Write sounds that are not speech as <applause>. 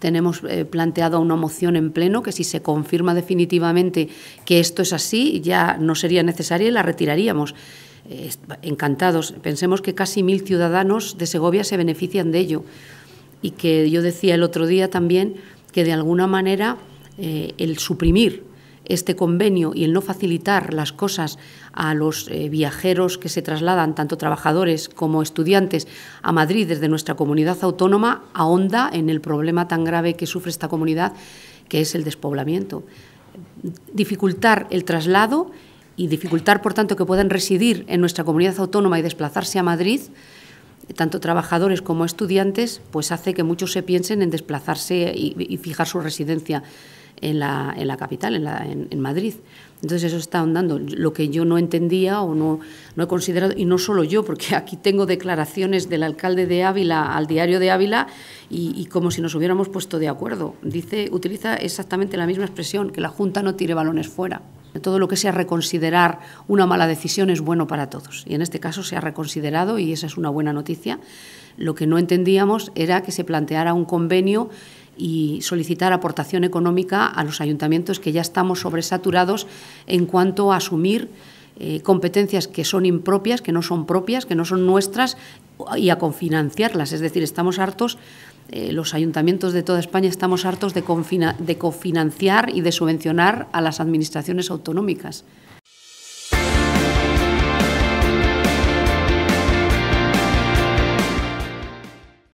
tenemos eh, planteado una moción en pleno que si se confirma definitivamente que esto es así, ya no sería necesaria y la retiraríamos. Eh, encantados. Pensemos que casi mil ciudadanos de Segovia se benefician de ello. Y que yo decía el otro día también que de alguna manera eh, el suprimir este convenio y el no facilitar las cosas a los eh, viajeros que se trasladan, tanto trabajadores como estudiantes, a Madrid desde nuestra comunidad autónoma, ahonda en el problema tan grave que sufre esta comunidad, que es el despoblamiento. Dificultar el traslado y dificultar, por tanto, que puedan residir en nuestra comunidad autónoma y desplazarse a Madrid, tanto trabajadores como estudiantes, pues hace que muchos se piensen en desplazarse y fijar su residencia en la, capital, en, Madrid. Entonces eso está ahondando. Lo que yo no entendía o no, no he considerado, y no solo yo, porque <laughs> aquí tengo declaraciones del alcalde de Ávila al diario de Ávila y, y, como si nos hubiéramos puesto de acuerdo. Dice, utiliza exactamente la misma expresión, que la Junta no tire balones fuera. Todo lo que sea reconsiderar una mala decisión es bueno para todos. Y en este caso se ha reconsiderado y esa es una buena noticia. Lo que no entendíamos era que se planteara un convenio y solicitar aportación económica a los ayuntamientos que ya estamos sobresaturados en cuanto a asumir eh, competencias que son impropias, que no son propias, que no son nuestras y a cofinanciarlas Es decir, estamos hartos, eh, los ayuntamientos de toda España estamos hartos de cofinanciar y de subvencionar a las administraciones autonómicas.